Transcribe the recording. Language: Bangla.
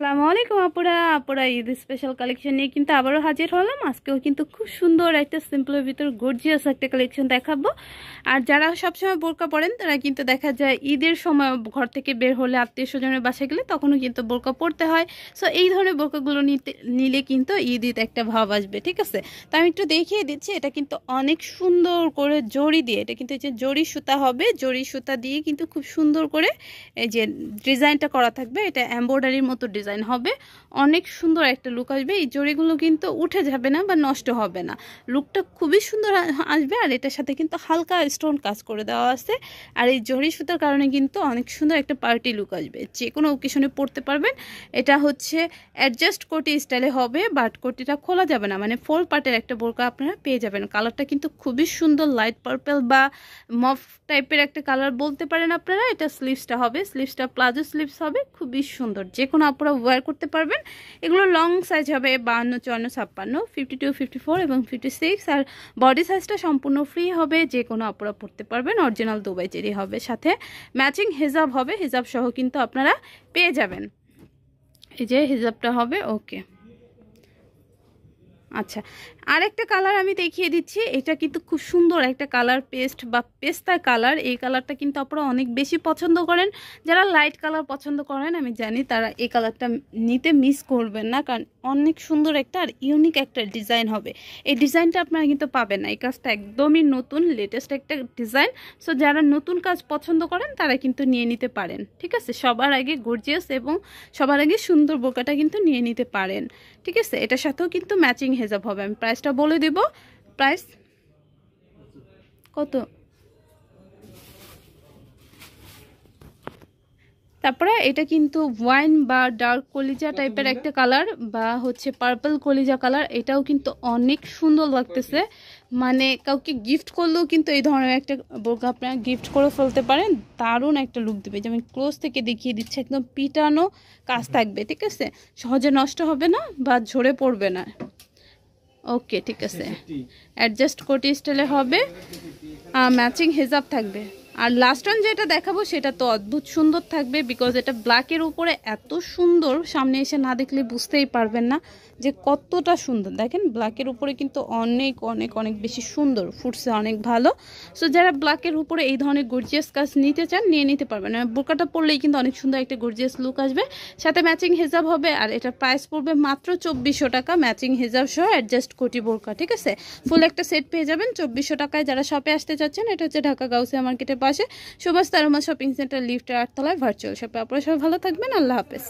আসসালামু আলাইকুম আপুরা আপুরা ঈদ স্পেশাল কালেকশন নিয়ে কিন্তু আবারও হাজির হলাম আজকেও কিন্তু খুব সুন্দর একটা সিম্পলের ভিতর গর্জিয়াস একটা কালেকশন দেখাবো আর যারা সবসময় বোরকা পরেন তারা কিন্তু দেখা যায় ঈদের সময় ঘর থেকে বের হলে আত্মীয় স্বজনের বাসায় গেলে তখনও কিন্তু বোরকা পরতে হয় সো এই ধরনের বোরকাগুলো নিতে নিলে কিন্তু ঈদ ঈদ একটা ভাব আসবে ঠিক আছে তো আমি একটু দেখিয়ে দিচ্ছি এটা কিন্তু অনেক সুন্দর করে জড়ি দিয়ে এটা কিন্তু যে জড়ি সুতা হবে জড়ি সুতা দিয়ে কিন্তু খুব সুন্দর করে এই যে ডিজাইনটা করা থাকবে এটা এম্ব্রয়ডারির মতো ডিজাইন ডিজাইন হবে অনেক সুন্দর একটা লুক আসবে এই জড়িগুলো কিন্তু উঠে যাবে না বা নষ্ট হবে না লুকটা খুবই সুন্দর আসবে আর এটার সাথে কিন্তু হালকা স্টোন কাজ করে দেওয়া আছে আর এই জড়ি সুতার কারণে কিন্তু অনেক সুন্দর একটা পার্টি লুক আসবে যে কোনো ওকেশনে পড়তে পারবেন এটা হচ্ছে অ্যাডজাস্ট কোটি স্টাইলে হবে বাট কোটিটা খোলা যাবে না মানে ফোর পার্টের একটা বোরকা আপনারা পেয়ে যাবেন কালারটা কিন্তু খুবই সুন্দর লাইট পার্পেল বা মফ টাইপের একটা কালার বলতে পারেন আপনারা এটা স্লিভসটা হবে স্লিভসটা প্লাজো স্লিভস হবে খুবই সুন্দর যে কোনো আপনারা ওয়ার করতে পারবেন এগুলো লং সাইজ হবে বাহান্ন চুয়ান্ন ছাপ্পান্ন ফিফটি টু ফিফটি ফোর এবং ফিফটি সিক্স আর বডি সাইজটা সম্পূর্ণ ফ্রি হবে যে কোনো আপরা পরতে পারবেন অরিজিনাল দুবাই চেরি হবে সাথে ম্যাচিং হিজাব হবে হিজাব সহ কিন্তু আপনারা পেয়ে যাবেন এই যে হিজাবটা হবে ওকে আচ্ছা আর একটা কালার আমি দেখিয়ে দিচ্ছি এটা কিন্তু খুব সুন্দর একটা কালার পেস্ট বা পেস্তায় কালার এই কালারটা কিন্তু আপনারা অনেক বেশি পছন্দ করেন যারা লাইট কালার পছন্দ করেন আমি জানি তারা এই কালারটা নিতে মিস করবেন না কারণ অনেক সুন্দর একটা আর ইউনিক একটা ডিজাইন হবে এই ডিজাইনটা আপনারা কিন্তু পাবেন না এই কাজটা একদমই নতুন লেটেস্ট একটা ডিজাইন সো যারা নতুন কাজ পছন্দ করেন তারা কিন্তু নিয়ে নিতে পারেন ঠিক আছে সবার আগে গর্জিয়াস এবং সবার আগে সুন্দর বোকাটা কিন্তু নিয়ে নিতে পারেন ঠিক আছে এটার সাথেও কিন্তু ম্যাচিং হেজাব হবে আমি প্রাইসটা বলে দিব প্রাইস কত তারপরে এটা কিন্তু ওয়াইন বা ডার্ক কলিজা টাইপের একটা কালার বা হচ্ছে পার্পল কলিজা কালার এটাও কিন্তু অনেক সুন্দর লাগতেছে মানে কাউকে গিফট করলেও কিন্তু এই ধরনের একটা বোরকা আপনারা গিফট করে ফেলতে পারেন দারুণ একটা লুক দেবে যেমন ক্লোজ থেকে দেখিয়ে দিচ্ছে একদম পিটানো কাজ থাকবে ঠিক আছে সহজে নষ্ট হবে না বা ঝরে পড়বে না ओके ठीक है एडजस्ट করতে Stelle হবে আর ম্যাচিং হিজাব থাকবে আর লাস্ট রান যেটা দেখাবো সেটা তো অদ্ভুত সুন্দর থাকবে বিকজ এটা ব্ল্যাকের উপরে এত সুন্দর সামনে এসে না দেখলে বুঝতেই পারবেন না যে কতটা সুন্দর দেখেন ব্ল্যাকের উপরে কিন্তু অনেক অনেক অনেক বেশি সুন্দর ফুটছে অনেক ভালো সো যারা ব্ল্যাকের উপরে এই ধরনের গর্জিয়াস কাজ নিতে চান নিয়ে নিতে পারবেন বোরকাটা পরলেই কিন্তু অনেক সুন্দর একটা গর্জিয়াস লুক আসবে সাথে ম্যাচিং হেজাব হবে আর এটার প্রাইস পড়বে মাত্র চব্বিশশো টাকা ম্যাচিং হেজাব সহ অ্যাডজাস্ট কোটি বোরকা ঠিক আছে ফুল একটা সেট পেয়ে যাবেন চব্বিশশো টাকায় যারা শপে আসতে চাচ্ছেন এটা হচ্ছে ঢাকা গাউসিয়া মার্কেটে পাশে সুভাষ তারমা শপিং সেন্টার লিফটের আটতলায় ভার্চুয়াল শপে আপনারা সবাই ভালো থাকবেন আল্লাহ হাফেজ